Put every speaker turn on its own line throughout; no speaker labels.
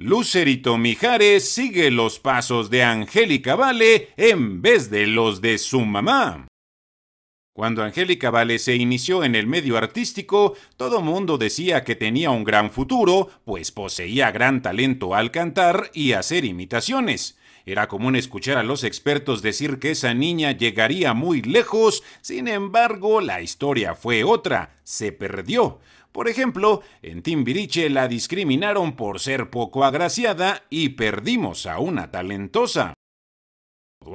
Lucerito Mijares sigue los pasos de Angélica Vale en vez de los de su mamá. Cuando Angélica Vale se inició en el medio artístico, todo mundo decía que tenía un gran futuro, pues poseía gran talento al cantar y hacer imitaciones. Era común escuchar a los expertos decir que esa niña llegaría muy lejos, sin embargo la historia fue otra, se perdió. Por ejemplo, en Timbiriche la discriminaron por ser poco agraciada y perdimos a una talentosa.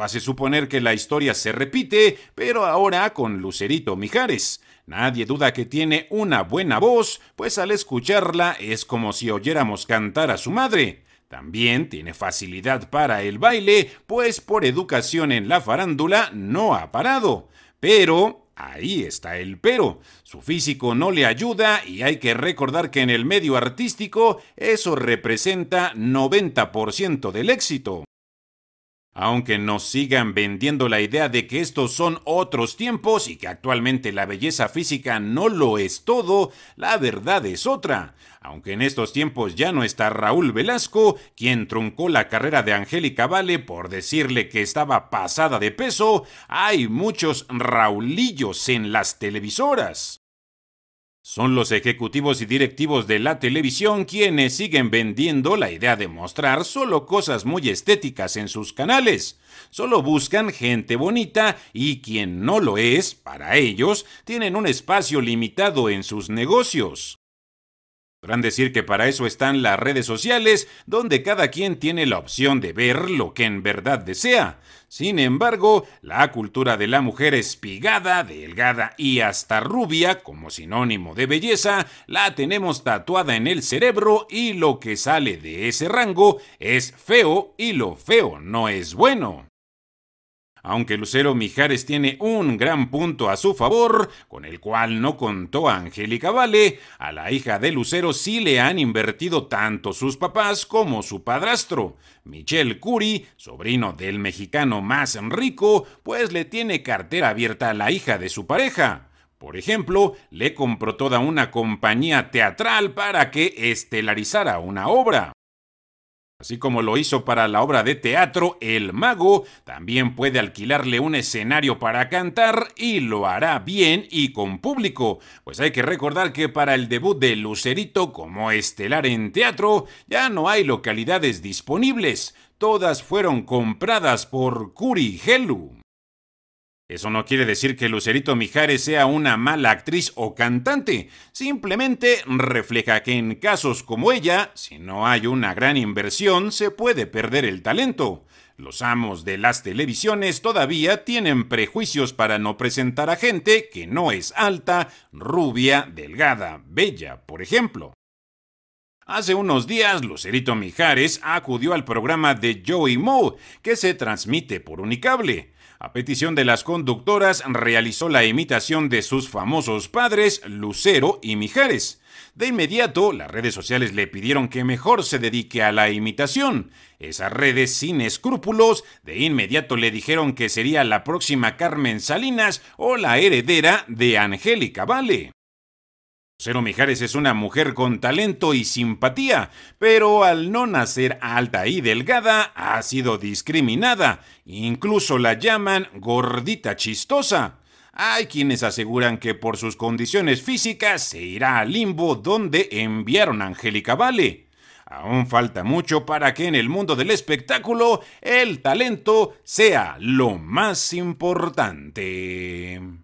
hace suponer que la historia se repite, pero ahora con Lucerito Mijares. Nadie duda que tiene una buena voz, pues al escucharla es como si oyéramos cantar a su madre. También tiene facilidad para el baile, pues por educación en la farándula no ha parado. Pero Ahí está el pero. Su físico no le ayuda y hay que recordar que en el medio artístico eso representa 90% del éxito. Aunque nos sigan vendiendo la idea de que estos son otros tiempos y que actualmente la belleza física no lo es todo, la verdad es otra. Aunque en estos tiempos ya no está Raúl Velasco, quien truncó la carrera de Angélica Vale por decirle que estaba pasada de peso, hay muchos Raulillos en las televisoras. Son los ejecutivos y directivos de la televisión quienes siguen vendiendo la idea de mostrar solo cosas muy estéticas en sus canales. Solo buscan gente bonita y quien no lo es, para ellos, tienen un espacio limitado en sus negocios. Podrán decir que para eso están las redes sociales, donde cada quien tiene la opción de ver lo que en verdad desea. Sin embargo, la cultura de la mujer espigada, delgada y hasta rubia, como sinónimo de belleza, la tenemos tatuada en el cerebro y lo que sale de ese rango es feo y lo feo no es bueno aunque Lucero Mijares tiene un gran punto a su favor, con el cual no contó Angélica Vale, a la hija de Lucero sí le han invertido tanto sus papás como su padrastro. Michel Curi, sobrino del mexicano más rico, pues le tiene cartera abierta a la hija de su pareja. Por ejemplo, le compró toda una compañía teatral para que estelarizara una obra. Así como lo hizo para la obra de teatro El Mago, también puede alquilarle un escenario para cantar y lo hará bien y con público, pues hay que recordar que para el debut de Lucerito como estelar en teatro ya no hay localidades disponibles, todas fueron compradas por Curi eso no quiere decir que Lucerito Mijares sea una mala actriz o cantante, simplemente refleja que en casos como ella, si no hay una gran inversión, se puede perder el talento. Los amos de las televisiones todavía tienen prejuicios para no presentar a gente que no es alta, rubia, delgada, bella, por ejemplo. Hace unos días, Lucerito Mijares acudió al programa de Joey Moe, que se transmite por Unicable a petición de las conductoras, realizó la imitación de sus famosos padres, Lucero y Mijares. De inmediato, las redes sociales le pidieron que mejor se dedique a la imitación. Esas redes sin escrúpulos de inmediato le dijeron que sería la próxima Carmen Salinas o la heredera de Angélica Vale. Cero Mijares es una mujer con talento y simpatía, pero al no nacer alta y delgada ha sido discriminada. Incluso la llaman gordita chistosa. Hay quienes aseguran que por sus condiciones físicas se irá al limbo donde enviaron a Angélica Vale. Aún falta mucho para que en el mundo del espectáculo el talento sea lo más importante.